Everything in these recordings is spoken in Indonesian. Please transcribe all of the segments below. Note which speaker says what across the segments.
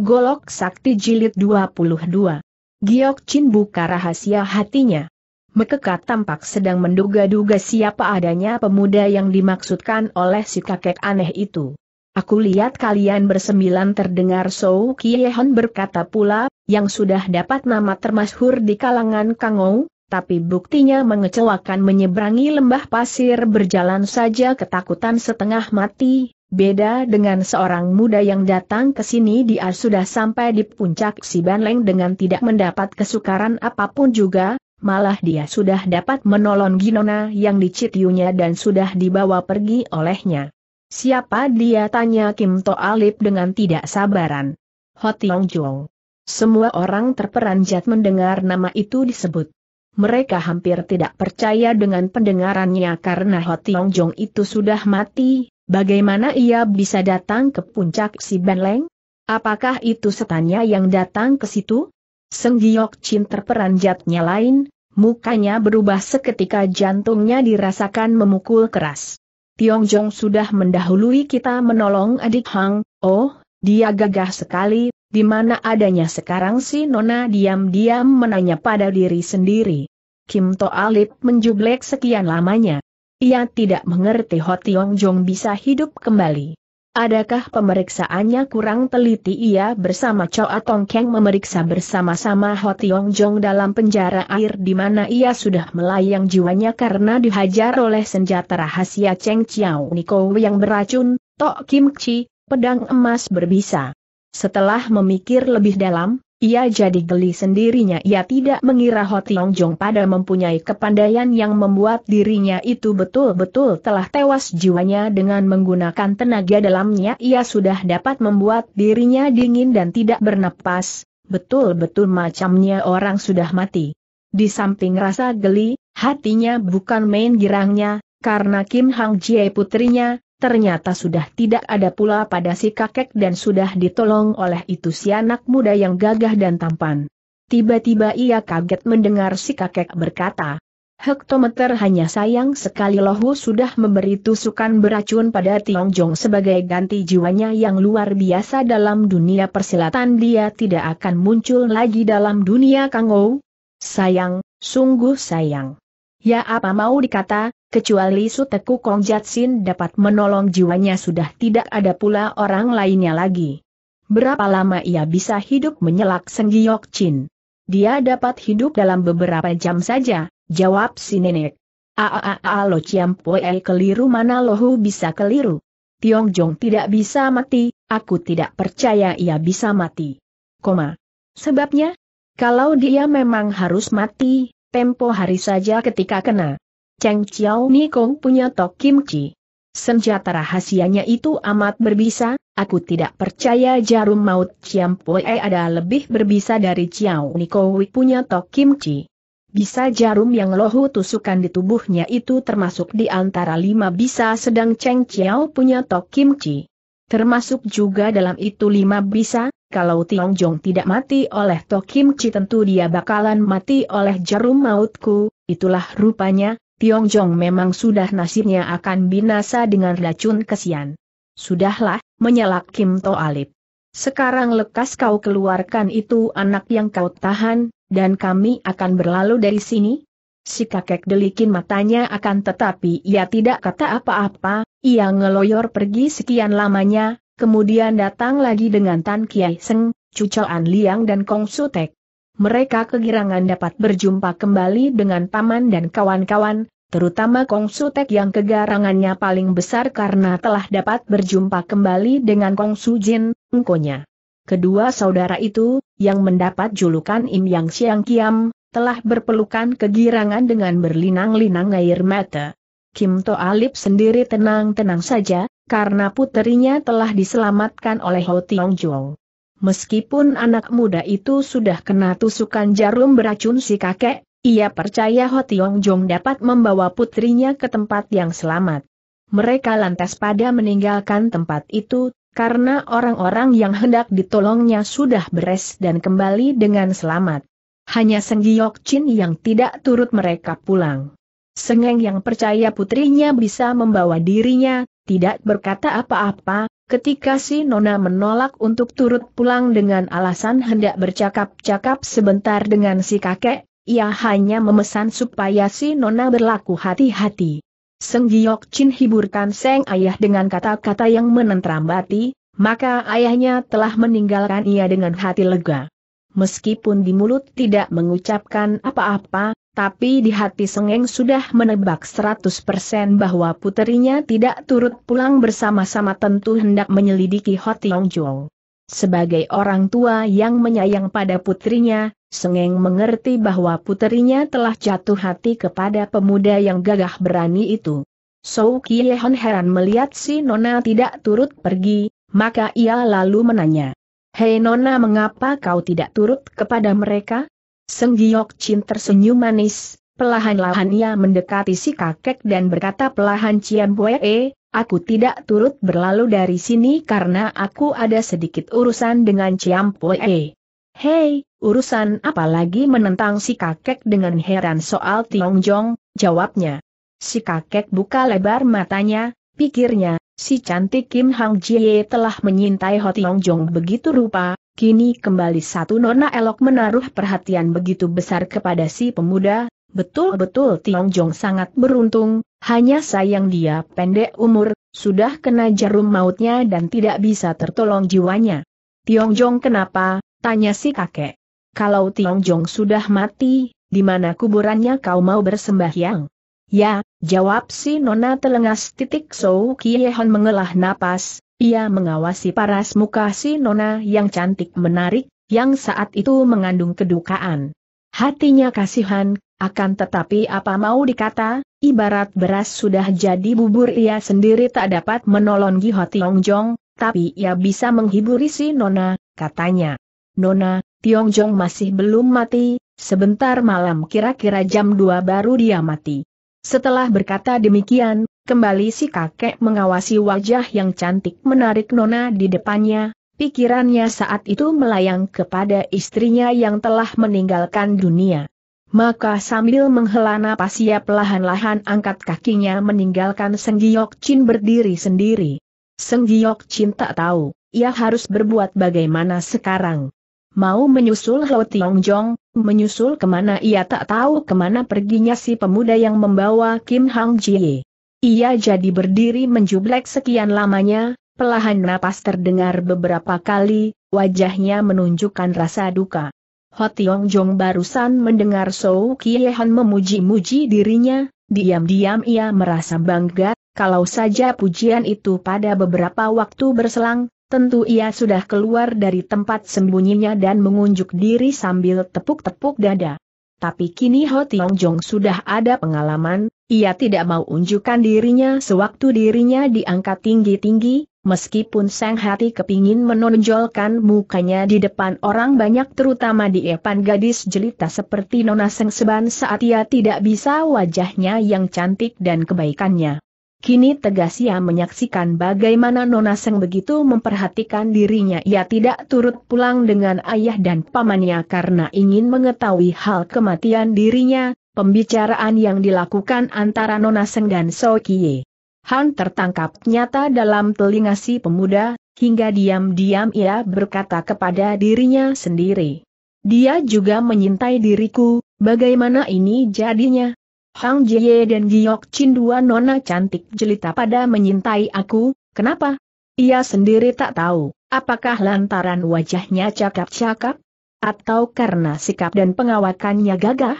Speaker 1: Golok Sakti Jilid 22. Giok Chin buka rahasia hatinya. Mekekat tampak sedang menduga-duga siapa adanya pemuda yang dimaksudkan oleh si kakek aneh itu. Aku lihat kalian bersembilan terdengar Sou Kiehon berkata pula, yang sudah dapat nama termasyhur di kalangan Kangou, tapi buktinya mengecewakan menyeberangi lembah pasir berjalan saja ketakutan setengah mati, Beda dengan seorang muda yang datang ke sini dia sudah sampai di puncak si Banleng dengan tidak mendapat kesukaran apapun juga, malah dia sudah dapat menolong Ginona yang dicitiunya dan sudah dibawa pergi olehnya. Siapa dia tanya Kim To Alip dengan tidak sabaran. Yong Jong. Semua orang terperanjat mendengar nama itu disebut. Mereka hampir tidak percaya dengan pendengarannya karena Yong Jong itu sudah mati Bagaimana ia bisa datang ke puncak si Benleng? Apakah itu setannya yang datang ke situ? Seng Giok Chin terperanjatnya lain, mukanya berubah seketika jantungnya dirasakan memukul keras. Tiong Jong sudah mendahului kita menolong adik Hang, oh, dia gagah sekali, di mana adanya sekarang si Nona diam-diam menanya pada diri sendiri. Kim To Alip menjublek sekian lamanya. Ia tidak mengerti Ho Tiong Jong bisa hidup kembali. Adakah pemeriksaannya kurang teliti ia bersama Choa Tong Keng memeriksa bersama-sama Ho Tiong Jong dalam penjara air di mana ia sudah melayang jiwanya karena dihajar oleh senjata rahasia Cheng Chiao Niko yang beracun, Tok Kim Chi, pedang emas berbisa. Setelah memikir lebih dalam, ia jadi geli sendirinya ia tidak mengira Ho Tiong Jong pada mempunyai kepandaian yang membuat dirinya itu betul-betul telah tewas jiwanya dengan menggunakan tenaga dalamnya ia sudah dapat membuat dirinya dingin dan tidak bernapas, betul-betul macamnya orang sudah mati. Di samping rasa geli, hatinya bukan main girangnya, karena Kim Hang Jie putrinya, ternyata sudah tidak ada pula pada si kakek dan sudah ditolong oleh itu si anak muda yang gagah dan tampan. Tiba-tiba ia kaget mendengar si kakek berkata, Hektometer hanya sayang sekali Lohu sudah memberi tusukan beracun pada Tiangjong sebagai ganti jiwanya yang luar biasa dalam dunia persilatan dia tidak akan muncul lagi dalam dunia Kangou. Sayang, sungguh sayang. Ya apa mau dikata, kecuali Suteku Kong Jatsin dapat menolong jiwanya sudah tidak ada pula orang lainnya lagi. Berapa lama ia bisa hidup menyelak Senggiok Chin? Dia dapat hidup dalam beberapa jam saja, jawab si nenek. Aaaa lo ciam poe keliru mana lohu bisa keliru. Tiong Jong tidak bisa mati, aku tidak percaya ia bisa mati. Koma. Sebabnya, kalau dia memang harus mati, tempo hari saja ketika kena Cheng Chiao Nikong punya Tok Kim Chi. Senjata rahasianya itu amat berbisa, aku tidak percaya jarum maut Chiam Poe ada lebih berbisa dari Chiao Nikowi punya Tok Kim Chi. Bisa jarum yang lohu tusukan di tubuhnya itu termasuk di antara lima bisa sedang Cheng Chiao punya Tok Kim Chi. Termasuk juga dalam itu lima bisa, kalau Tiong Jong tidak mati oleh Tok Kim Chi tentu dia bakalan mati oleh jarum mautku, itulah rupanya, Tiong Jong memang sudah nasibnya akan binasa dengan racun kesian. Sudahlah, menyalak Kim To Alip. Sekarang lekas kau keluarkan itu anak yang kau tahan, dan kami akan berlalu dari sini? Si kakek delikin matanya akan tetapi ia tidak kata apa-apa, ia ngeloyor pergi sekian lamanya, kemudian datang lagi dengan Tan Kiai Seng, Cucoan Liang dan Kong Sutek mereka kegirangan dapat berjumpa kembali dengan paman dan kawan-kawan, terutama Kong Sutek yang kegarangannya paling besar karena telah dapat berjumpa kembali dengan Kong Sujin, engkonya. Kedua saudara itu, yang mendapat julukan Im Yang Siang Kiam, telah berpelukan kegirangan dengan berlinang-linang air mata. Kim To Alip sendiri tenang-tenang saja, karena puterinya telah diselamatkan oleh Ho Tiong Jong. Meskipun anak muda itu sudah kena tusukan jarum beracun si kakek, ia percaya Ho Tiong Jong dapat membawa putrinya ke tempat yang selamat. Mereka lantas pada meninggalkan tempat itu, karena orang-orang yang hendak ditolongnya sudah beres dan kembali dengan selamat. Hanya Seng Giok Chin yang tidak turut mereka pulang. Sengeng yang percaya putrinya bisa membawa dirinya, tidak berkata apa-apa, Ketika si Nona menolak untuk turut pulang dengan alasan hendak bercakap-cakap sebentar dengan si kakek, ia hanya memesan supaya si Nona berlaku hati-hati. Seng Giok Chin hiburkan Seng Ayah dengan kata-kata yang menentram bati, maka ayahnya telah meninggalkan ia dengan hati lega meskipun di mulut tidak mengucapkan apa-apa, tapi di hati Sengeng sudah menebak 100% bahwa puterinya tidak turut pulang bersama-sama tentu hendak menyelidiki Hot Yong Sebagai orang tua yang menyayang pada putrinya, Sengeng mengerti bahwa putrinya telah jatuh hati kepada pemuda yang gagah berani itu. Sou Kiehon heran melihat si Nona tidak turut pergi, maka ia lalu menanya. Hei Nona mengapa kau tidak turut kepada mereka? Seng Giok Chin tersenyum manis, pelahan-lahan ia mendekati si kakek dan berkata pelahan Cian Bue, Aku tidak turut berlalu dari sini karena aku ada sedikit urusan dengan E. Hei, urusan apa lagi menentang si kakek dengan heran soal Tiong Jong, jawabnya. Si kakek buka lebar matanya, pikirnya, si cantik Kim Hang Jie telah menyintai Ho Tiong Jong begitu rupa, kini kembali satu nona elok menaruh perhatian begitu besar kepada si pemuda, betul-betul Tiong Jong sangat beruntung, hanya sayang dia pendek umur, sudah kena jarum mautnya dan tidak bisa tertolong jiwanya. Tiong Jong kenapa? tanya si kakek. Kalau Tiong Jong sudah mati, di mana kuburannya kau mau bersembahyang? Ya, jawab si Nona telengas titik Sou Kiehon mengelah napas, ia mengawasi paras muka si Nona yang cantik menarik, yang saat itu mengandung kedukaan. Hatinya kasihan, akan tetapi apa mau dikata, ibarat beras sudah jadi bubur ia sendiri tak dapat menolong Giho Jong, tapi ia bisa menghibur si Nona, katanya. Nona, Tiong Jong masih belum mati, sebentar malam kira-kira jam 2 baru dia mati. Setelah berkata demikian, kembali si kakek mengawasi wajah yang cantik menarik Nona di depannya, pikirannya saat itu melayang kepada istrinya yang telah meninggalkan dunia. Maka sambil menghela napas ia pelahan lahan angkat kakinya meninggalkan Seng Giok Chin berdiri sendiri. Seng Giok Chin tak tahu, ia harus berbuat bagaimana sekarang. Mau menyusul Lo Tiong Jong, Menyusul kemana ia tak tahu kemana perginya si pemuda yang membawa Kim Hang Jie. Ia jadi berdiri menjublek sekian lamanya, pelahan napas terdengar beberapa kali, wajahnya menunjukkan rasa duka. Ho Tiong Jong barusan mendengar Sou Han memuji-muji dirinya, diam-diam ia merasa bangga, kalau saja pujian itu pada beberapa waktu berselang, Tentu ia sudah keluar dari tempat sembunyinya dan mengunjuk diri sambil tepuk-tepuk dada. Tapi kini Ho Tiong Jong sudah ada pengalaman, ia tidak mau unjukkan dirinya sewaktu dirinya diangkat tinggi-tinggi, meskipun sang hati kepingin menonjolkan mukanya di depan orang banyak terutama di epan gadis jelita seperti Nona Seng Seban saat ia tidak bisa wajahnya yang cantik dan kebaikannya. Kini tegas ia menyaksikan bagaimana Nona Seng begitu memperhatikan dirinya ia tidak turut pulang dengan ayah dan pamannya karena ingin mengetahui hal kematian dirinya, pembicaraan yang dilakukan antara Nona Seng dan Kie. Han tertangkap nyata dalam telinga si pemuda, hingga diam-diam ia berkata kepada dirinya sendiri. Dia juga menyintai diriku, bagaimana ini jadinya? Hang Jie dan Giok Chin dua nona cantik jelita pada menyintai aku, kenapa? Ia sendiri tak tahu, apakah lantaran wajahnya cakap-cakap? Atau karena sikap dan pengawakannya gagah?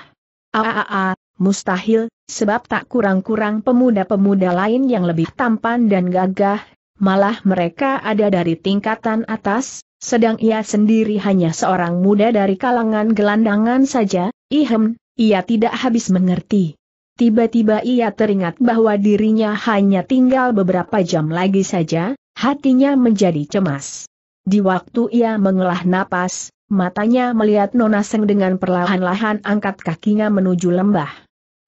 Speaker 1: Aaaa, ah, ah, ah, mustahil, sebab tak kurang-kurang pemuda-pemuda lain yang lebih tampan dan gagah, malah mereka ada dari tingkatan atas, sedang ia sendiri hanya seorang muda dari kalangan gelandangan saja, ihem, ia tidak habis mengerti. Tiba-tiba ia teringat bahwa dirinya hanya tinggal beberapa jam lagi saja, hatinya menjadi cemas. Di waktu ia mengelah napas, matanya melihat Nona Seng dengan perlahan-lahan angkat kakinya menuju lembah.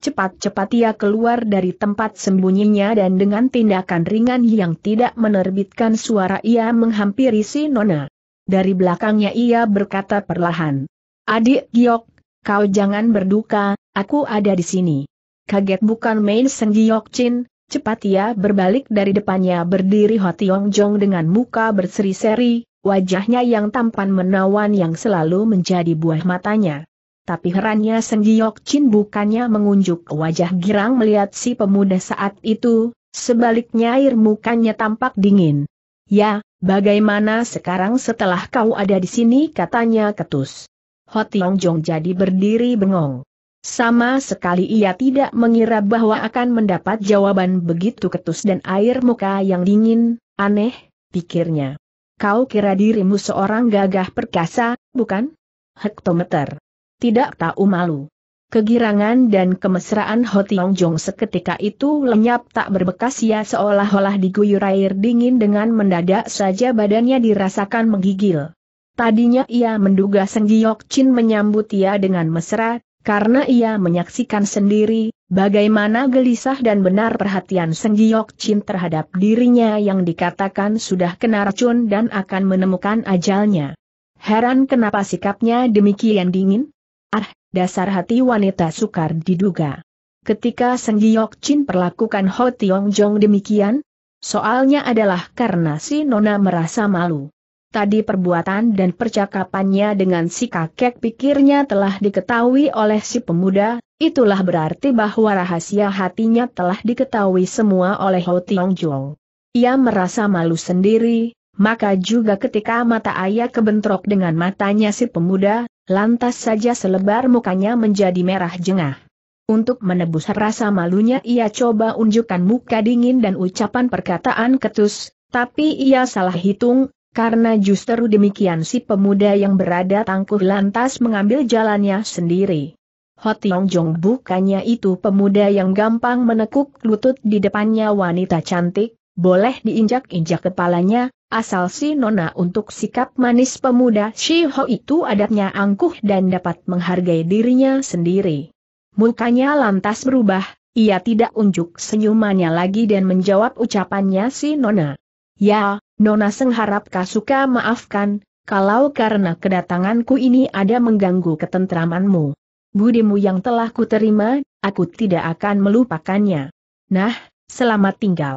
Speaker 1: Cepat-cepat ia keluar dari tempat sembunyinya dan dengan tindakan ringan yang tidak menerbitkan suara ia menghampiri si Nona. Dari belakangnya ia berkata perlahan, Adik Giok, kau jangan berduka, aku ada di sini kaget bukan main Seng Giok Chin, cepat ia berbalik dari depannya berdiri Ho Tiong Jong dengan muka berseri-seri, wajahnya yang tampan menawan yang selalu menjadi buah matanya. Tapi herannya Seng Giok Chin bukannya mengunjuk wajah girang melihat si pemuda saat itu, sebaliknya air mukanya tampak dingin. Ya, bagaimana sekarang setelah kau ada di sini katanya ketus. Ho Tiong Jong jadi berdiri bengong. Sama sekali ia tidak mengira bahwa akan mendapat jawaban begitu ketus dan air muka yang dingin, aneh, pikirnya. Kau kira dirimu seorang gagah perkasa, bukan? Hektometer. Tidak tahu malu. Kegirangan dan kemesraan Ho Tiong Jong seketika itu lenyap tak berbekas ia seolah-olah diguyur air dingin dengan mendadak saja badannya dirasakan menggigil. Tadinya ia menduga Seng Giok Chin menyambut ia dengan mesra, karena ia menyaksikan sendiri, bagaimana gelisah dan benar perhatian Seng Giok Chin terhadap dirinya yang dikatakan sudah kena racun dan akan menemukan ajalnya. Heran kenapa sikapnya demikian dingin? Ah, dasar hati wanita sukar diduga. Ketika Seng Giok Chin perlakukan Ho Tiong Jong demikian, soalnya adalah karena si Nona merasa malu. Tadi perbuatan dan percakapannya dengan si kakek pikirnya telah diketahui oleh si pemuda, itulah berarti bahwa rahasia hatinya telah diketahui semua oleh Ho Tiong Jong. Ia merasa malu sendiri, maka juga ketika mata ayah kebentrok dengan matanya si pemuda, lantas saja selebar mukanya menjadi merah jengah. Untuk menebus rasa malunya ia coba unjukkan muka dingin dan ucapan perkataan ketus, tapi ia salah hitung, karena justru demikian si pemuda yang berada tangguh lantas mengambil jalannya sendiri. Hotiong Jong bukannya itu pemuda yang gampang menekuk lutut di depannya wanita cantik, boleh diinjak-injak kepalanya, asal si nona untuk sikap manis pemuda si Ho itu adatnya angkuh dan dapat menghargai dirinya sendiri. Mukanya lantas berubah, ia tidak unjuk senyumannya lagi dan menjawab ucapannya si nona. Ya, Nona Seng harap Kasuka maafkan, kalau karena kedatanganku ini ada mengganggu ketentramanmu. Budimu yang telah kuterima, aku tidak akan melupakannya. Nah, selamat tinggal.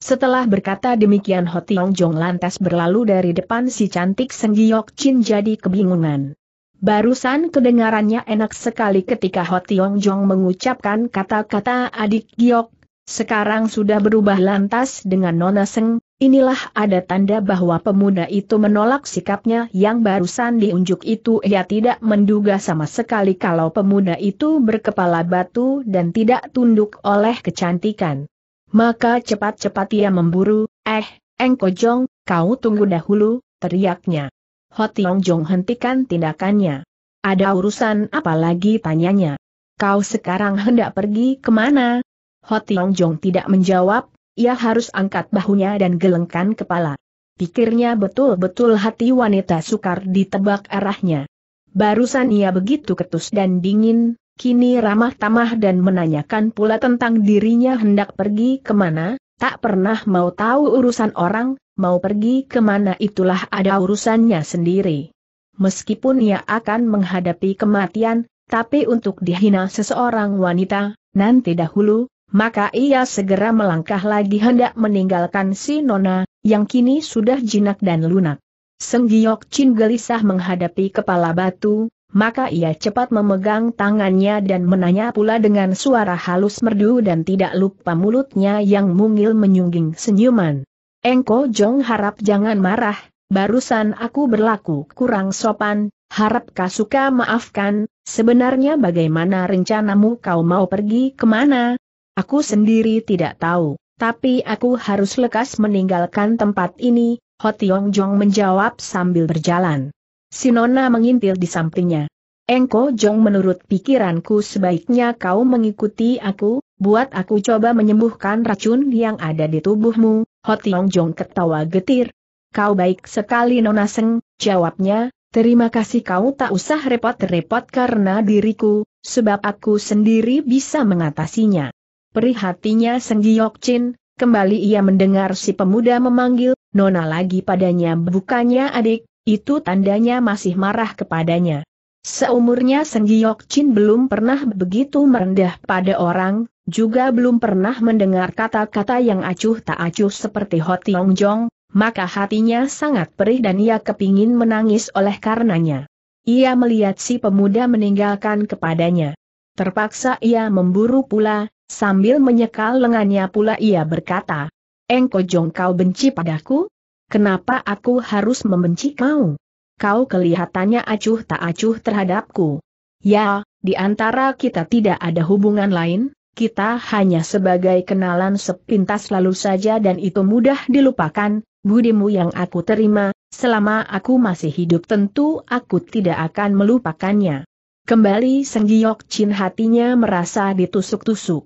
Speaker 1: Setelah berkata demikian Tiong Jong lantas berlalu dari depan si cantik Senggiyok Chin jadi kebingungan. Barusan kedengarannya enak sekali ketika Tiong Jong mengucapkan kata-kata adik Giok, sekarang sudah berubah lantas dengan Nona Seng, Inilah ada tanda bahwa pemuda itu menolak sikapnya yang barusan diunjuk itu ia tidak menduga sama sekali kalau pemuda itu berkepala batu dan tidak tunduk oleh kecantikan. Maka cepat-cepat ia memburu, eh, Jong, kau tunggu dahulu, teriaknya. Hotiong Jong hentikan tindakannya. Ada urusan apa lagi tanyanya. Kau sekarang hendak pergi kemana? Hotiong Jong tidak menjawab, ia harus angkat bahunya dan gelengkan kepala. Pikirnya betul-betul hati wanita sukar ditebak arahnya. Barusan ia begitu ketus dan dingin, kini ramah tamah dan menanyakan pula tentang dirinya hendak pergi kemana, tak pernah mau tahu urusan orang, mau pergi kemana itulah ada urusannya sendiri. Meskipun ia akan menghadapi kematian, tapi untuk dihina seseorang wanita, nanti dahulu, maka ia segera melangkah lagi hendak meninggalkan si Nona, yang kini sudah jinak dan lunak. Senggiok Giok Chin gelisah menghadapi kepala batu, maka ia cepat memegang tangannya dan menanya pula dengan suara halus merdu dan tidak lupa mulutnya yang mungil menyungging senyuman. Engko Jong harap jangan marah, barusan aku berlaku kurang sopan, harap kau suka maafkan, sebenarnya bagaimana rencanamu kau mau pergi kemana? Aku sendiri tidak tahu, tapi aku harus lekas meninggalkan tempat ini, Ho Tiong Jong menjawab sambil berjalan. Sinona mengintil di sampingnya. Engko Jong menurut pikiranku sebaiknya kau mengikuti aku, buat aku coba menyembuhkan racun yang ada di tubuhmu, Ho Tiong Jong ketawa getir. Kau baik sekali Nona Seng, jawabnya, terima kasih kau tak usah repot-repot karena diriku, sebab aku sendiri bisa mengatasinya. Perihatinya Senggiok Chin, kembali ia mendengar si pemuda memanggil, Nona lagi padanya bukannya adik, itu tandanya masih marah kepadanya. Seumurnya Senggiok Chin belum pernah begitu merendah pada orang, juga belum pernah mendengar kata-kata yang acuh tak acuh seperti Hotiong Jong, maka hatinya sangat perih dan ia kepingin menangis oleh karenanya. Ia melihat si pemuda meninggalkan kepadanya. Terpaksa ia memburu pula, Sambil menyekal lengannya pula ia berkata, Engko Jong kau benci padaku? Kenapa aku harus membenci kau? Kau kelihatannya acuh tak acuh terhadapku. Ya, di antara kita tidak ada hubungan lain, kita hanya sebagai kenalan sepintas lalu saja dan itu mudah dilupakan, budimu yang aku terima, selama aku masih hidup tentu aku tidak akan melupakannya. Kembali Senggiok Chin hatinya merasa ditusuk-tusuk.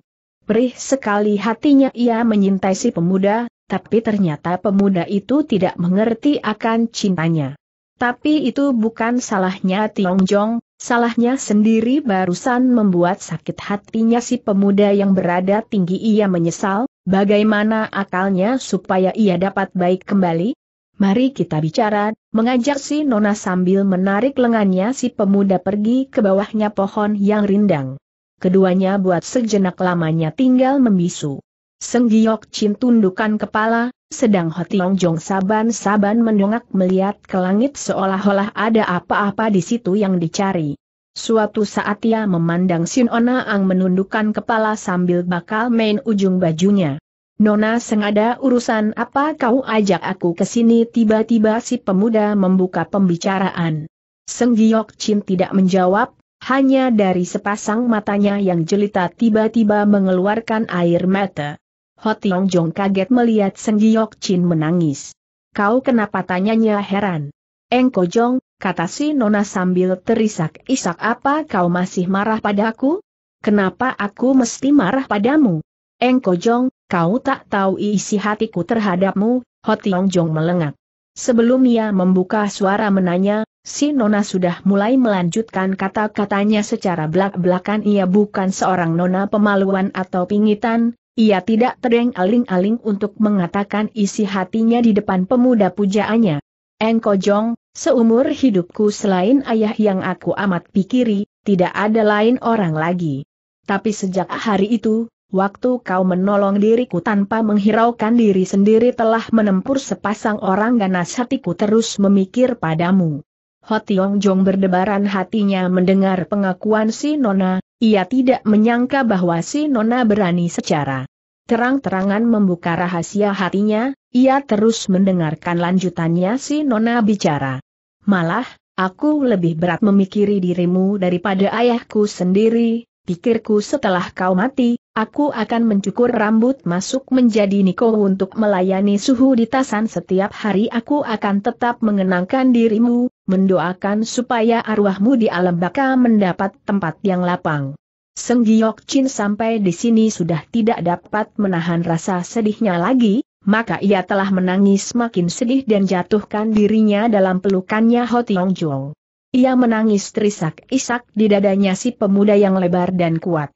Speaker 1: Perih sekali hatinya ia menyintai si pemuda, tapi ternyata pemuda itu tidak mengerti akan cintanya. Tapi itu bukan salahnya Tiong Jong, salahnya sendiri barusan membuat sakit hatinya si pemuda yang berada tinggi ia menyesal, bagaimana akalnya supaya ia dapat baik kembali? Mari kita bicara, mengajak si Nona sambil menarik lengannya si pemuda pergi ke bawahnya pohon yang rindang keduanya buat sejenak lamanya tinggal membisu. Seng Giok Chin tundukkan kepala, sedang Hotiong Jong saban-saban mendongak melihat ke langit seolah-olah ada apa-apa di situ yang dicari. Suatu saat ia memandang Sin Ona Ang menundukkan kepala sambil bakal main ujung bajunya. Nona sengada urusan apa kau ajak aku ke sini tiba-tiba si pemuda membuka pembicaraan. Seng Giok Chin tidak menjawab, hanya dari sepasang matanya yang jelita tiba-tiba mengeluarkan air mata. Hotiong Jong kaget melihat Senggiyok Chin menangis. Kau kenapa tanyanya heran? Engko Jong, kata si Nona sambil terisak-isak apa kau masih marah padaku? Kenapa aku mesti marah padamu? Engko Jong, kau tak tahu isi hatiku terhadapmu, Hotiong Jong melengak. Sebelum ia membuka suara menanya, Si Nona sudah mulai melanjutkan kata-katanya secara belak-belakan ia bukan seorang Nona pemaluan atau pingitan, ia tidak tereng aling-aling untuk mengatakan isi hatinya di depan pemuda pujaannya. Engko Jong, seumur hidupku selain ayah yang aku amat pikiri, tidak ada lain orang lagi. Tapi sejak hari itu, waktu kau menolong diriku tanpa menghiraukan diri sendiri telah menempur sepasang orang ganas hatiku terus memikir padamu. Hotiong Jong berdebaran hatinya mendengar pengakuan si Nona, ia tidak menyangka bahwa si Nona berani secara terang-terangan membuka rahasia hatinya, ia terus mendengarkan lanjutannya si Nona bicara. Malah, aku lebih berat memikiri dirimu daripada ayahku sendiri, pikirku setelah kau mati, aku akan mencukur rambut masuk menjadi Niko untuk melayani suhu di tasan setiap hari aku akan tetap mengenangkan dirimu, mendoakan supaya arwahmu di alam baka mendapat tempat yang lapang. Seng Giok Chin sampai di sini sudah tidak dapat menahan rasa sedihnya lagi, maka ia telah menangis makin sedih dan jatuhkan dirinya dalam pelukannya Ho Tiong Jong. Ia menangis terisak-isak di dadanya si pemuda yang lebar dan kuat.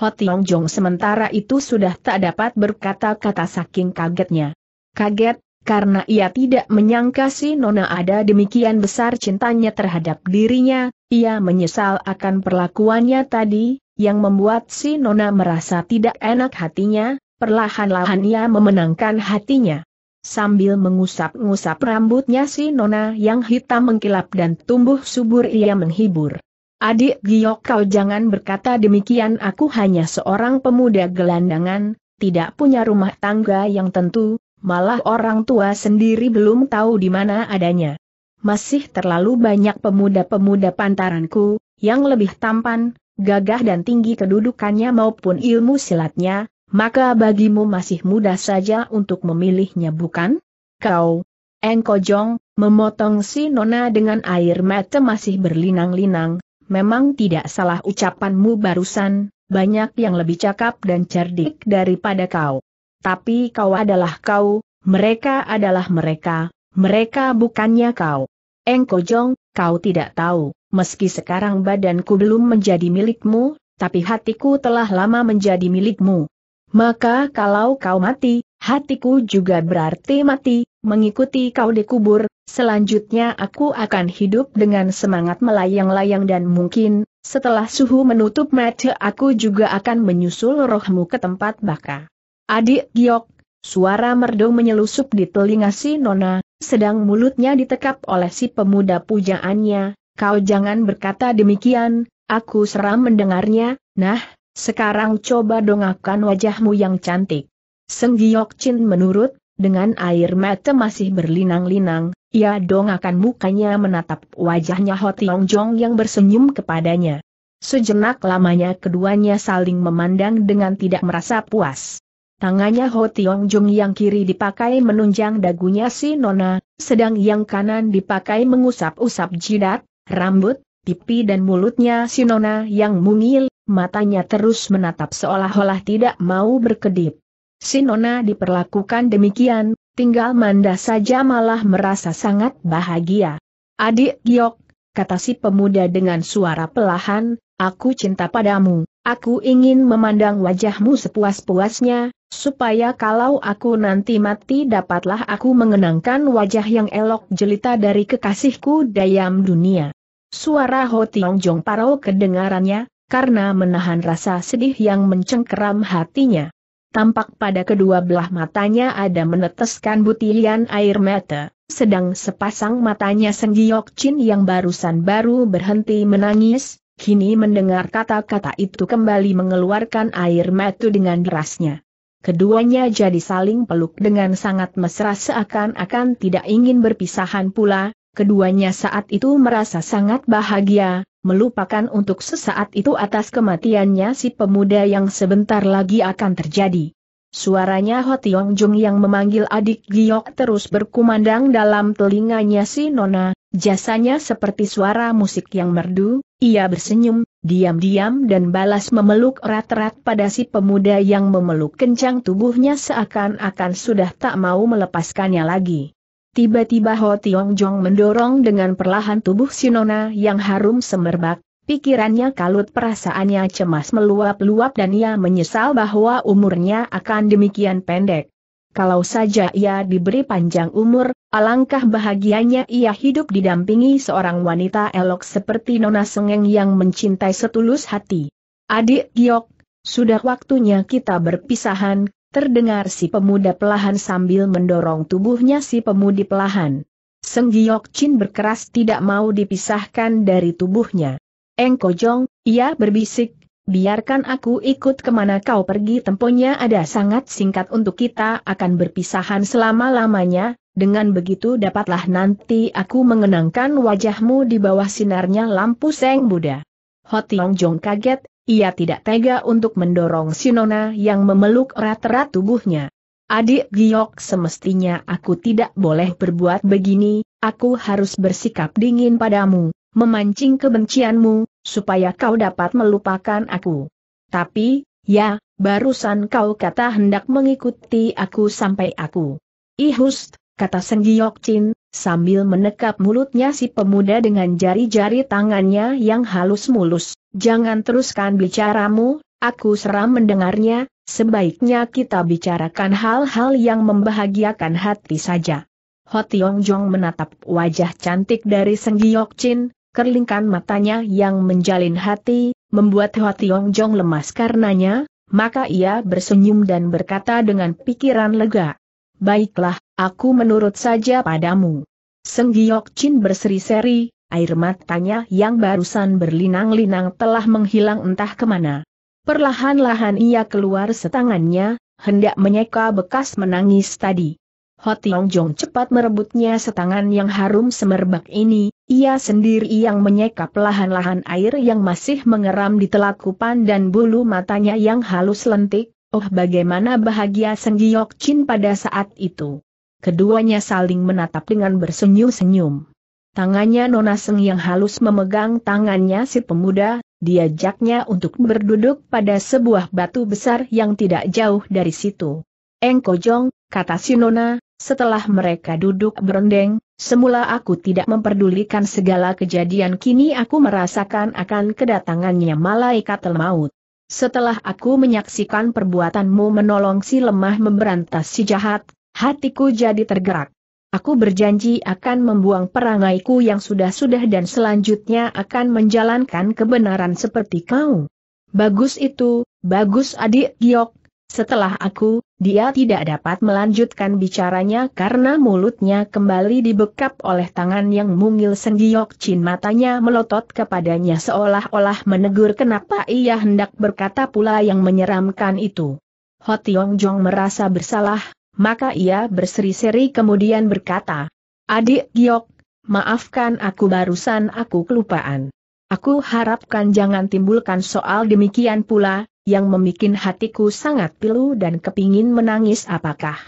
Speaker 1: Ho Tiong Jong sementara itu sudah tak dapat berkata-kata saking kagetnya. Kaget, karena ia tidak menyangka si Nona ada demikian besar cintanya terhadap dirinya, ia menyesal akan perlakuannya tadi, yang membuat si Nona merasa tidak enak hatinya, perlahan-lahan ia memenangkan hatinya. Sambil mengusap-ngusap rambutnya si Nona yang hitam mengkilap dan tumbuh subur ia menghibur. Adik Giok kau jangan berkata demikian aku hanya seorang pemuda gelandangan, tidak punya rumah tangga yang tentu, malah orang tua sendiri belum tahu di mana adanya. Masih terlalu banyak pemuda-pemuda pantaranku, yang lebih tampan, gagah dan tinggi kedudukannya maupun ilmu silatnya, maka bagimu masih mudah saja untuk memilihnya bukan? Kau, Engkojong, memotong si Nona dengan air mata masih berlinang-linang, memang tidak salah ucapanmu barusan, banyak yang lebih cakap dan cerdik daripada kau tapi kau adalah kau, mereka adalah mereka, mereka bukannya kau. Engkojong, kau tidak tahu, meski sekarang badanku belum menjadi milikmu, tapi hatiku telah lama menjadi milikmu. Maka kalau kau mati, hatiku juga berarti mati, mengikuti kau dikubur, selanjutnya aku akan hidup dengan semangat melayang-layang dan mungkin, setelah suhu menutup mata aku juga akan menyusul rohmu ke tempat baka. Adik Giok, suara merdu menyelusup di telinga si Nona, sedang mulutnya ditekap oleh si pemuda pujaannya, kau jangan berkata demikian, aku seram mendengarnya, nah, sekarang coba dongakan wajahmu yang cantik. Seng Giok Chin menurut, dengan air mata masih berlinang-linang, ia dongakan mukanya menatap wajahnya Ho Tiong Jong yang bersenyum kepadanya. Sejenak lamanya keduanya saling memandang dengan tidak merasa puas. Tangannya Ho Tiong Jung yang kiri dipakai menunjang dagunya si Nona, sedang yang kanan dipakai mengusap-usap jidat, rambut, pipi dan mulutnya si Nona yang mungil, matanya terus menatap seolah-olah tidak mau berkedip. Si Nona diperlakukan demikian, tinggal Manda saja malah merasa sangat bahagia. Adik Giok, kata si pemuda dengan suara pelahan, aku cinta padamu. Aku ingin memandang wajahmu sepuas-puasnya, supaya kalau aku nanti mati dapatlah aku mengenangkan wajah yang elok jelita dari kekasihku dayam dunia. Suara Ho Tiong Jong Paro kedengarannya, karena menahan rasa sedih yang mencengkeram hatinya. Tampak pada kedua belah matanya ada meneteskan butiran air mata, sedang sepasang matanya Seng Giok Chin yang barusan baru berhenti menangis, kini mendengar kata-kata itu kembali mengeluarkan air mata dengan derasnya. Keduanya jadi saling peluk dengan sangat mesra seakan-akan tidak ingin berpisahan pula, keduanya saat itu merasa sangat bahagia, melupakan untuk sesaat itu atas kematiannya si pemuda yang sebentar lagi akan terjadi. Suaranya Ho Tiong Jung yang memanggil adik Giok terus berkumandang dalam telinganya si Nona, Jasanya seperti suara musik yang merdu, ia bersenyum, diam-diam dan balas memeluk erat-erat pada si pemuda yang memeluk kencang tubuhnya seakan-akan sudah tak mau melepaskannya lagi. Tiba-tiba Ho Tiong Jong mendorong dengan perlahan tubuh Shinona yang harum semerbak, pikirannya kalut perasaannya cemas meluap-luap dan ia menyesal bahwa umurnya akan demikian pendek kalau saja ia diberi panjang umur, alangkah bahagianya ia hidup didampingi seorang wanita elok seperti Nona Sengeng yang mencintai setulus hati. Adik Giok, sudah waktunya kita berpisahan, terdengar si pemuda pelahan sambil mendorong tubuhnya si pemudi pelahan. Seng Giok Chin berkeras tidak mau dipisahkan dari tubuhnya. Engkojong, ia berbisik, biarkan aku ikut kemana kau pergi temponya ada sangat singkat untuk kita akan berpisahan selama-lamanya, dengan begitu dapatlah nanti aku mengenangkan wajahmu di bawah sinarnya lampu Seng Buddha. Hotiong Jong kaget, ia tidak tega untuk mendorong Sinona yang memeluk erat-erat tubuhnya. Adik Giok semestinya aku tidak boleh berbuat begini, aku harus bersikap dingin padamu, memancing kebencianmu, supaya kau dapat melupakan aku. Tapi, ya, barusan kau kata hendak mengikuti aku sampai aku. Ihust, kata Senggiyok Chin, sambil menekap mulutnya si pemuda dengan jari-jari tangannya yang halus mulus. Jangan teruskan bicaramu, aku seram mendengarnya, sebaiknya kita bicarakan hal-hal yang membahagiakan hati saja. Ho Tiong Jong menatap wajah cantik dari Senggiyok Chin, kerlingkan matanya yang menjalin hati, membuat Hua Tiong Jong lemas karenanya, maka ia bersenyum dan berkata dengan pikiran lega. Baiklah, aku menurut saja padamu. Seng Giok Chin berseri-seri, air matanya yang barusan berlinang-linang telah menghilang entah kemana. Perlahan-lahan ia keluar setangannya, hendak menyeka bekas menangis tadi. Ho Tiong Jong cepat merebutnya setangan yang harum semerbak ini, ia sendiri yang menyekap lahan-lahan air yang masih mengeram di telakupan dan bulu matanya yang halus lentik, oh bagaimana bahagia Senggiyok Chin pada saat itu. Keduanya saling menatap dengan bersenyum-senyum. Tangannya Nona Seng yang halus memegang tangannya si pemuda, diajaknya untuk berduduk pada sebuah batu besar yang tidak jauh dari situ. Engkojong, kata si Nona, setelah mereka duduk berendeng, Semula aku tidak memperdulikan segala kejadian kini aku merasakan akan kedatangannya malaikat maut. Setelah aku menyaksikan perbuatanmu menolong si lemah memberantas si jahat, hatiku jadi tergerak. Aku berjanji akan membuang perangaiku yang sudah-sudah dan selanjutnya akan menjalankan kebenaran seperti kau. Bagus itu, bagus adik Giok, setelah aku, dia tidak dapat melanjutkan bicaranya karena mulutnya kembali dibekap oleh tangan yang mungil senggiok Chin matanya melotot kepadanya seolah-olah menegur kenapa ia hendak berkata pula yang menyeramkan itu. Tiong Jong merasa bersalah, maka ia berseri-seri kemudian berkata, Adik Giok, maafkan aku barusan aku kelupaan. Aku harapkan jangan timbulkan soal demikian pula, yang memikin hatiku sangat pilu dan kepingin menangis apakah.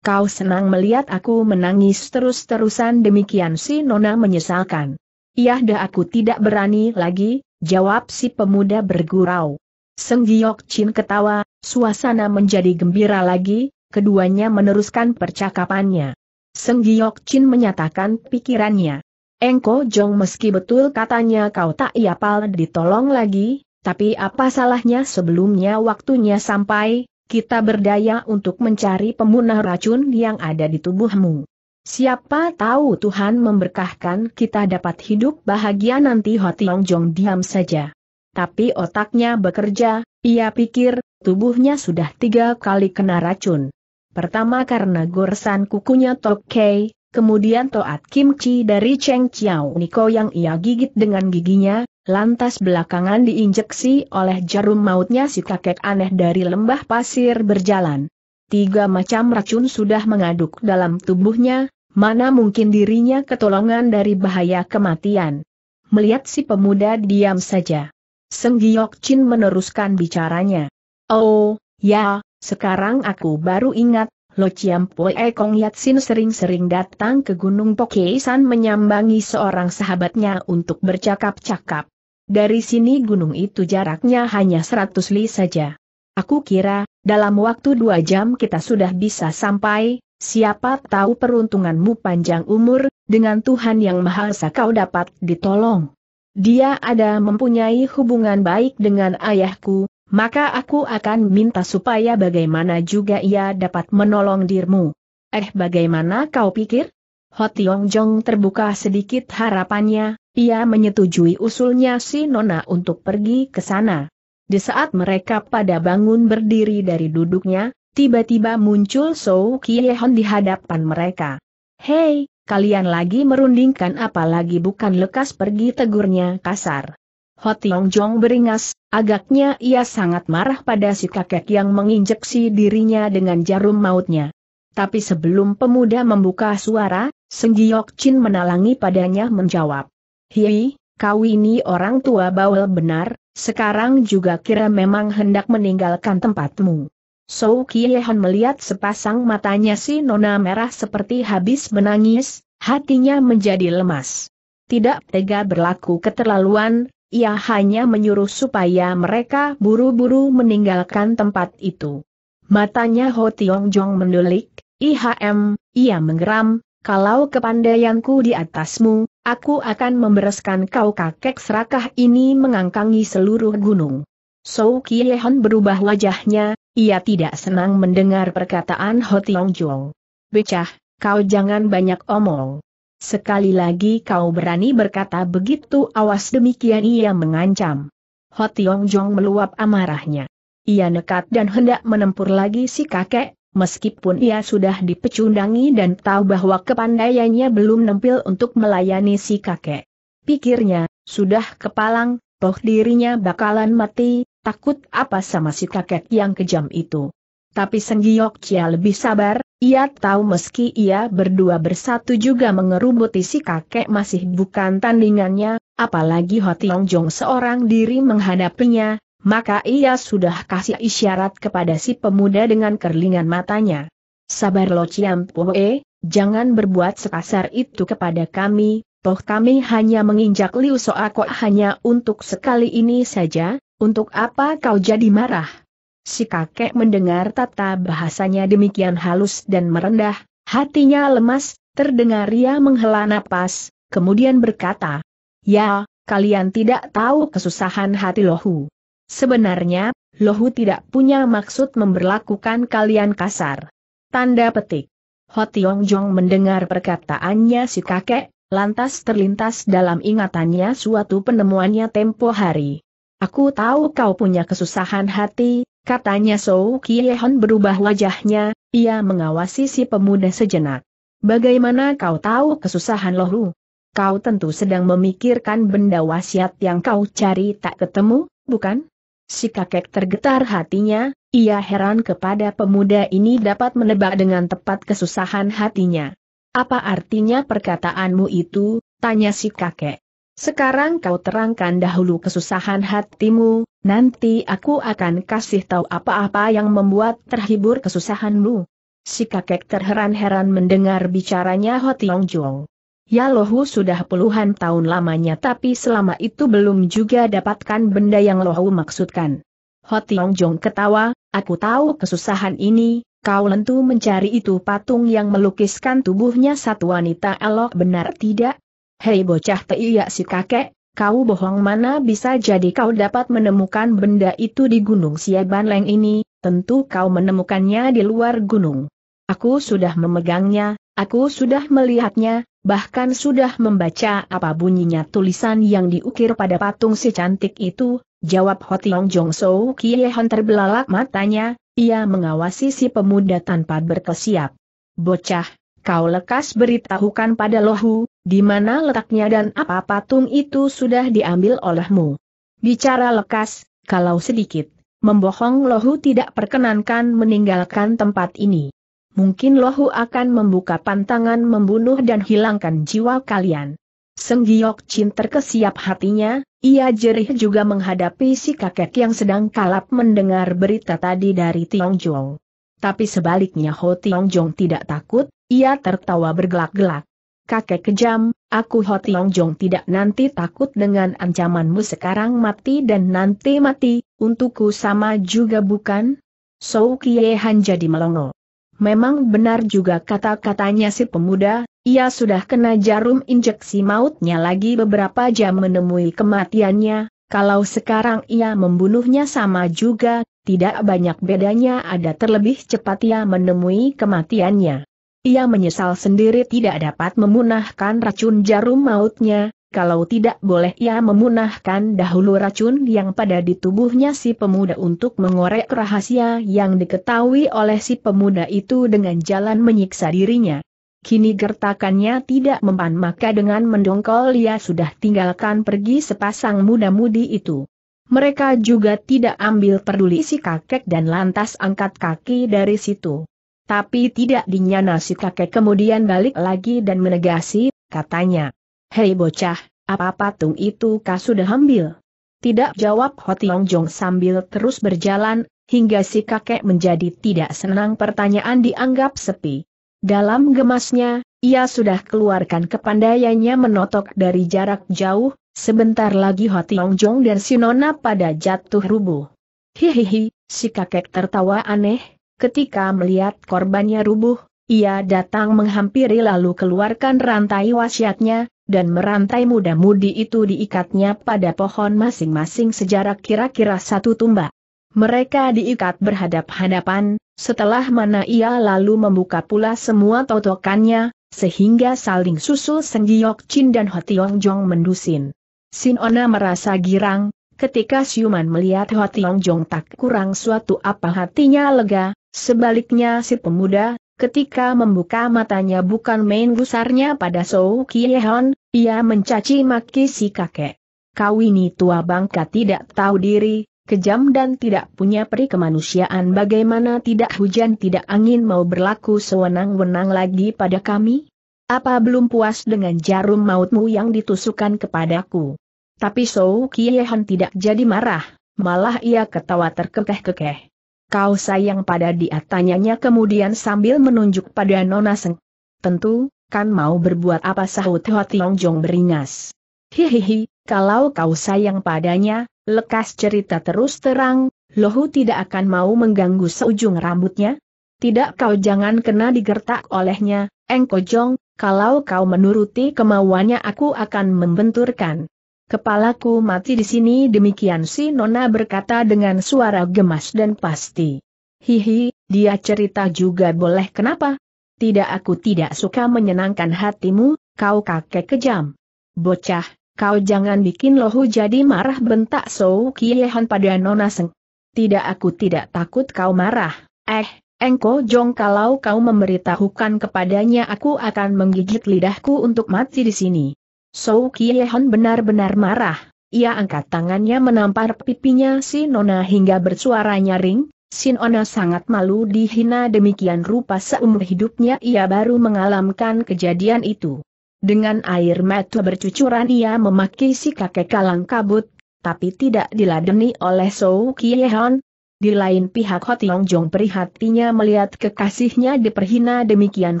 Speaker 1: Kau senang melihat aku menangis terus-terusan demikian si Nona menyesalkan. Iya dah aku tidak berani lagi, jawab si pemuda bergurau. Seng Giok Chin ketawa, suasana menjadi gembira lagi, keduanya meneruskan percakapannya. Seng Giok Chin menyatakan pikirannya. Engko Jong meski betul katanya kau tak iapal ditolong lagi, tapi apa salahnya sebelumnya waktunya sampai, kita berdaya untuk mencari pemunah racun yang ada di tubuhmu. Siapa tahu Tuhan memberkahkan kita dapat hidup bahagia nanti Hotiong Jong diam saja. Tapi otaknya bekerja, ia pikir, tubuhnya sudah tiga kali kena racun. Pertama karena goresan kukunya Tokkei. Kemudian toat kimchi dari Cheng Chiao Niko yang ia gigit dengan giginya, lantas belakangan diinjeksi oleh jarum mautnya si kakek aneh dari lembah pasir berjalan. Tiga macam racun sudah mengaduk dalam tubuhnya, mana mungkin dirinya ketolongan dari bahaya kematian. Melihat si pemuda diam saja. Seng Giok Chin meneruskan bicaranya. Oh, ya, sekarang aku baru ingat, Lo Chiam Pue Kong Yatsin sering-sering datang ke Gunung Pokesan menyambangi seorang sahabatnya untuk bercakap-cakap. Dari sini gunung itu jaraknya hanya 100 li saja. Aku kira, dalam waktu dua jam kita sudah bisa sampai, siapa tahu peruntunganmu panjang umur, dengan Tuhan Yang Maha Esa kau dapat ditolong. Dia ada mempunyai hubungan baik dengan ayahku, maka aku akan minta supaya bagaimana juga ia dapat menolong dirimu. Eh bagaimana kau pikir? Hotiong Jong terbuka sedikit harapannya, ia menyetujui usulnya si Nona untuk pergi ke sana. Di saat mereka pada bangun berdiri dari duduknya, tiba-tiba muncul Sou Kiehon di hadapan mereka. Hei, kalian lagi merundingkan apalagi bukan lekas pergi tegurnya kasar. Hoti Tiong Jong beringas, agaknya ia sangat marah pada si kakek yang menginjeksi dirinya dengan jarum mautnya. Tapi sebelum pemuda membuka suara, Seng Giok Chin menalangi padanya menjawab. Hei, kau ini orang tua bawel benar, sekarang juga kira memang hendak meninggalkan tempatmu. So Kiehan melihat sepasang matanya si nona merah seperti habis menangis, hatinya menjadi lemas. Tidak tega berlaku keterlaluan, ia hanya menyuruh supaya mereka buru-buru meninggalkan tempat itu. Matanya Ho Tiong Jong mendulik, IHM, ia menggeram, kalau kepandaianku di atasmu, aku akan membereskan kau kakek serakah ini mengangkangi seluruh gunung. Sou Kiehon berubah wajahnya, ia tidak senang mendengar perkataan Ho Tiong Jong. Becah, kau jangan banyak omong. Sekali lagi kau berani berkata begitu awas demikian ia mengancam. Ho Tiong Jong meluap amarahnya. Ia nekat dan hendak menempur lagi si kakek, meskipun ia sudah dipecundangi dan tahu bahwa kepandaiannya belum nempil untuk melayani si kakek. Pikirnya, sudah kepalang, toh dirinya bakalan mati, takut apa sama si kakek yang kejam itu. Tapi Senggiok Chia lebih sabar, ia tahu meski ia berdua bersatu juga mengerubuti si kakek masih bukan tandingannya, apalagi Hotiong Jong seorang diri menghadapinya, maka ia sudah kasih isyarat kepada si pemuda dengan kerlingan matanya. Sabar lo Ciam Poe, jangan berbuat sekasar itu kepada kami, toh kami hanya menginjak Liu Soa hanya untuk sekali ini saja, untuk apa kau jadi marah? Si kakek mendengar tata bahasanya demikian halus dan merendah, hatinya lemas, terdengar ia menghela napas, kemudian berkata, Ya, kalian tidak tahu kesusahan hati Lohu. Sebenarnya, Lohu tidak punya maksud memberlakukan kalian kasar. Tanda petik. Hotiong Jong mendengar perkataannya si kakek, lantas terlintas dalam ingatannya suatu penemuannya tempo hari. Aku tahu kau punya kesusahan hati, Katanya Sou Kiehon berubah wajahnya, ia mengawasi si pemuda sejenak. Bagaimana kau tahu kesusahan Lohu? Kau tentu sedang memikirkan benda wasiat yang kau cari tak ketemu, bukan? Si kakek tergetar hatinya, ia heran kepada pemuda ini dapat menebak dengan tepat kesusahan hatinya. Apa artinya perkataanmu itu, tanya si kakek. Sekarang kau terangkan dahulu kesusahan hatimu, Nanti aku akan kasih tahu apa-apa yang membuat terhibur kesusahanmu. Si kakek terheran-heran mendengar bicaranya Ho Tiong Jong. Ya lohu sudah puluhan tahun lamanya tapi selama itu belum juga dapatkan benda yang Lohu maksudkan. Ho Tiong Jong ketawa, aku tahu kesusahan ini, kau lentu mencari itu patung yang melukiskan tubuhnya satu wanita elok benar tidak? Hei bocah teiak si kakek, Kau bohong mana bisa jadi kau dapat menemukan benda itu di Gunung Leng ini, tentu kau menemukannya di luar gunung. Aku sudah memegangnya, aku sudah melihatnya, bahkan sudah membaca apa bunyinya tulisan yang diukir pada patung si cantik itu, jawab Hotiong Jong Kie Hon terbelalak matanya, ia mengawasi si pemuda tanpa berkesiap. Bocah, Kau lekas beritahukan pada Lohu, di mana letaknya dan apa patung itu sudah diambil olehmu. Bicara lekas, kalau sedikit, membohong Lohu tidak perkenankan meninggalkan tempat ini. Mungkin Lohu akan membuka pantangan membunuh dan hilangkan jiwa kalian. Senggiok Chin terkesiap hatinya, ia jerih juga menghadapi si kakek yang sedang kalap mendengar berita tadi dari Tiong Jong. Tapi sebaliknya Ho Tiong Jong tidak takut, ia tertawa bergelak-gelak. Kakek kejam, aku Ho Tiong Jong tidak nanti takut dengan ancamanmu sekarang mati dan nanti mati, untukku sama juga bukan? Sou Kiehan jadi melongo. Memang benar juga kata-katanya si pemuda, ia sudah kena jarum injeksi mautnya lagi beberapa jam menemui kematiannya, kalau sekarang ia membunuhnya sama juga, tidak banyak bedanya ada terlebih cepat ia menemui kematiannya. Ia menyesal sendiri tidak dapat memunahkan racun jarum mautnya, kalau tidak boleh ia memunahkan dahulu racun yang pada di tubuhnya si pemuda untuk mengorek rahasia yang diketahui oleh si pemuda itu dengan jalan menyiksa dirinya. Kini gertakannya tidak mempan maka dengan mendongkol ia sudah tinggalkan pergi sepasang muda-mudi itu. Mereka juga tidak ambil peduli si kakek dan lantas angkat kaki dari situ. Tapi tidak dinyana si kakek kemudian balik lagi dan menegasi, katanya. Hei bocah, apa patung itu kau sudah ambil? Tidak jawab Hotiong Jong sambil terus berjalan, hingga si kakek menjadi tidak senang pertanyaan dianggap sepi. Dalam gemasnya, ia sudah keluarkan kepandaiannya menotok dari jarak jauh, sebentar lagi Hotiong Jong dan Sinona pada jatuh rubuh. Hihihi, si kakek tertawa aneh, Ketika melihat korbannya rubuh, ia datang menghampiri lalu keluarkan rantai wasiatnya, dan merantai muda-mudi itu diikatnya pada pohon masing-masing sejarah kira-kira satu tumbak. Mereka diikat berhadap-hadapan, setelah mana ia lalu membuka pula semua totokannya, sehingga saling susul Senggiok Chin dan Hotiong Jong mendusin. Sinona merasa girang, ketika Siuman melihat Hotiong Jong tak kurang suatu apa hatinya lega, Sebaliknya si pemuda, ketika membuka matanya bukan main gusarnya pada Sou Kiehon, ia mencaci maki si kakek. Kau ini tua bangka tidak tahu diri, kejam dan tidak punya peri kemanusiaan bagaimana tidak hujan tidak angin mau berlaku sewenang-wenang lagi pada kami? Apa belum puas dengan jarum mautmu yang ditusukkan kepadaku? Tapi Sou Kiehan tidak jadi marah, malah ia ketawa terkekeh-kekeh. Kau sayang pada dia tanyanya kemudian sambil menunjuk pada Nona Seng. Tentu, kan mau berbuat apa sahut Ho Tiong Jong beringas. Hihihi, kalau kau sayang padanya, lekas cerita terus terang, Lohu tidak akan mau mengganggu seujung rambutnya? Tidak kau jangan kena digertak olehnya, Engko Jong, kalau kau menuruti kemauannya aku akan membenturkan. Kepalaku mati di sini demikian si Nona berkata dengan suara gemas dan pasti. Hihi, dia cerita juga boleh kenapa? Tidak aku tidak suka menyenangkan hatimu, kau kakek kejam. Bocah, kau jangan bikin lohu jadi marah bentak so Kiehan pada Nona Seng. Tidak aku tidak takut kau marah, eh, engko jong kalau kau memberitahukan kepadanya aku akan menggigit lidahku untuk mati di sini. Sou Kiehon benar-benar marah. Ia angkat tangannya menampar pipinya si Nona hingga bersuara nyaring, Sinona sangat malu dihina demikian rupa seumur hidupnya ia baru mengalamkan kejadian itu. Dengan air mata bercucuran ia memaki si kakek kalang kabut, tapi tidak diladeni oleh Sou Kiehon, di lain pihak Hotiong Jong prihatinya melihat kekasihnya diperhina demikian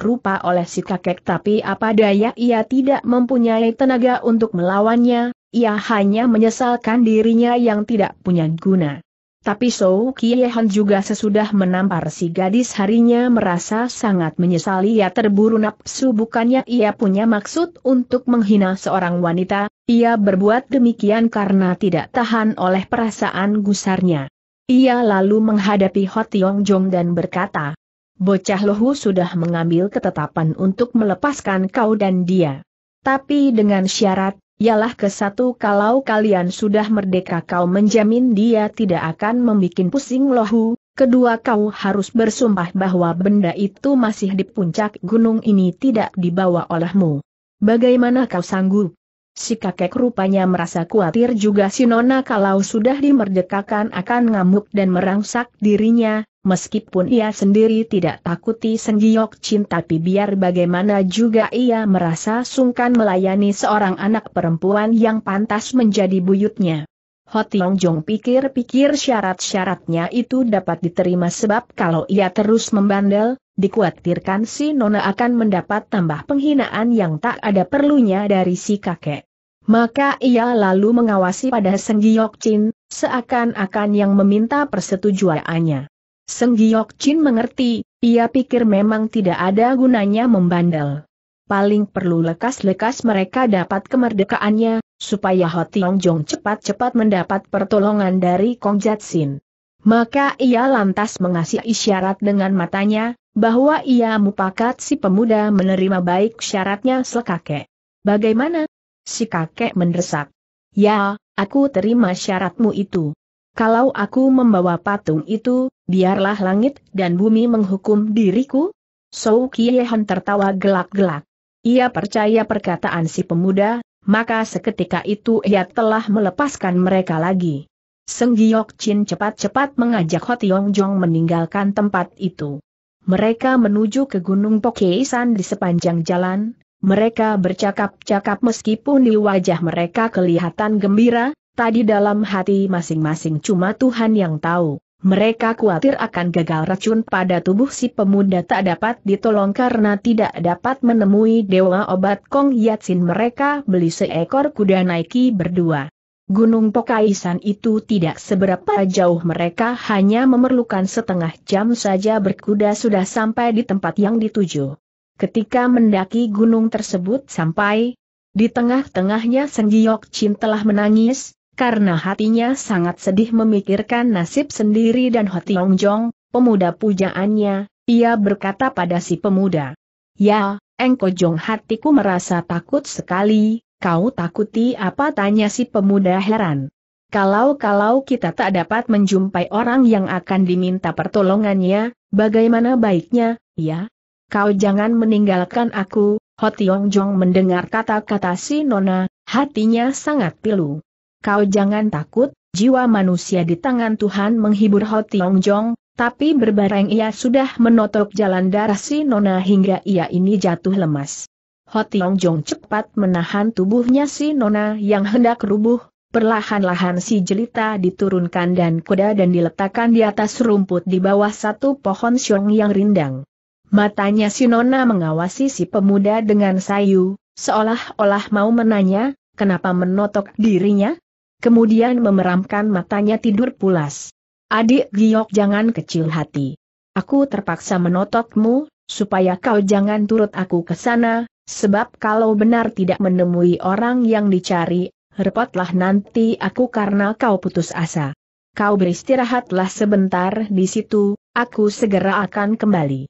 Speaker 1: rupa oleh si kakek tapi apa daya ia tidak mempunyai tenaga untuk melawannya, ia hanya menyesalkan dirinya yang tidak punya guna. Tapi Sou Kiehan juga sesudah menampar si gadis harinya merasa sangat menyesali ia terburu nafsu bukannya ia punya maksud untuk menghina seorang wanita, ia berbuat demikian karena tidak tahan oleh perasaan gusarnya. Ia lalu menghadapi Hotiong Jong dan berkata, Bocah Lohu sudah mengambil ketetapan untuk melepaskan kau dan dia. Tapi dengan syarat, ialah ke satu kalau kalian sudah merdeka kau menjamin dia tidak akan membuat pusing Lohu, kedua kau harus bersumpah bahwa benda itu masih di puncak gunung ini tidak dibawa olehmu. Bagaimana kau sanggup? Si kakek rupanya merasa khawatir juga si Nona kalau sudah dimerdekakan akan ngamuk dan merangsak dirinya, meskipun ia sendiri tidak takuti senggiok cinta tapi biar bagaimana juga ia merasa sungkan melayani seorang anak perempuan yang pantas menjadi buyutnya. Hoti Longjong Jong pikir-pikir syarat-syaratnya itu dapat diterima sebab kalau ia terus membandel, dikhawatirkan si Nona akan mendapat tambah penghinaan yang tak ada perlunya dari si kakek. Maka ia lalu mengawasi pada Seng Giok Chin, seakan-akan yang meminta persetujuannya. Seng Giok Chin mengerti, ia pikir memang tidak ada gunanya membandel paling perlu lekas-lekas mereka dapat kemerdekaannya, supaya Ho Tiong Jong cepat-cepat mendapat pertolongan dari Kong Jatsin. Maka ia lantas mengasih isyarat dengan matanya, bahwa ia mupakat si pemuda menerima baik syaratnya kakek. Bagaimana? Si kakek mendesak. Ya, aku terima syaratmu itu. Kalau aku membawa patung itu, biarlah langit dan bumi menghukum diriku? Sou Kiehan tertawa gelak-gelak. Ia percaya perkataan si pemuda, maka seketika itu ia telah melepaskan mereka lagi. Seng Giok Chin cepat-cepat mengajak Ho Tiong Jong meninggalkan tempat itu. Mereka menuju ke Gunung Pokeisan di sepanjang jalan, mereka bercakap-cakap meskipun di wajah mereka kelihatan gembira, tadi dalam hati masing-masing cuma Tuhan yang tahu. Mereka khawatir akan gagal racun pada tubuh si pemuda tak dapat ditolong karena tidak dapat menemui dewa obat Kong Yatsin mereka beli seekor kuda naiki berdua. Gunung Pokaisan itu tidak seberapa jauh mereka hanya memerlukan setengah jam saja berkuda sudah sampai di tempat yang dituju. Ketika mendaki gunung tersebut sampai, di tengah-tengahnya Senggiok Chin telah menangis, karena hatinya sangat sedih memikirkan nasib sendiri dan hati Jong, pemuda pujaannya, ia berkata pada si pemuda. Ya, Engko Jong hatiku merasa takut sekali, kau takuti apa tanya si pemuda heran. Kalau-kalau kita tak dapat menjumpai orang yang akan diminta pertolongannya, bagaimana baiknya, ya? Kau jangan meninggalkan aku, Hotiong Jong mendengar kata-kata si Nona, hatinya sangat pilu. Kau jangan takut, jiwa manusia di tangan Tuhan menghibur Ho Tiong Jong, tapi berbareng ia sudah menotok jalan darah si Nona hingga ia ini jatuh lemas. Ho Tiong Jong cepat menahan tubuhnya si Nona yang hendak rubuh, perlahan-lahan si jelita diturunkan dan kuda dan diletakkan di atas rumput di bawah satu pohon siong yang rindang. Matanya si Nona mengawasi si pemuda dengan sayu, seolah-olah mau menanya, kenapa menotok dirinya? kemudian memeramkan matanya tidur pulas. Adik Giok jangan kecil hati. Aku terpaksa menotokmu, supaya kau jangan turut aku ke sana, sebab kalau benar tidak menemui orang yang dicari, repotlah nanti aku karena kau putus asa. Kau beristirahatlah sebentar di situ, aku segera akan kembali.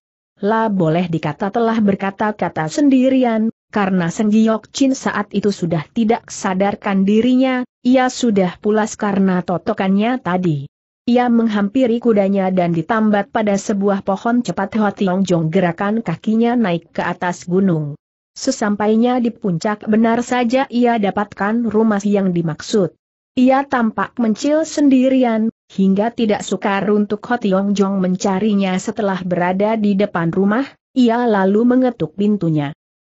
Speaker 1: Lah boleh dikata telah berkata-kata sendirian, karena Senggiok Chin saat itu sudah tidak sadarkan dirinya, ia sudah pulas karena totokannya tadi. Ia menghampiri kudanya dan ditambat pada sebuah pohon cepat Hoa Tiong gerakan kakinya naik ke atas gunung. Sesampainya di puncak benar saja ia dapatkan rumah yang dimaksud. Ia tampak mencil sendirian, hingga tidak sukar untuk Ho Tiong mencarinya setelah berada di depan rumah, ia lalu mengetuk pintunya.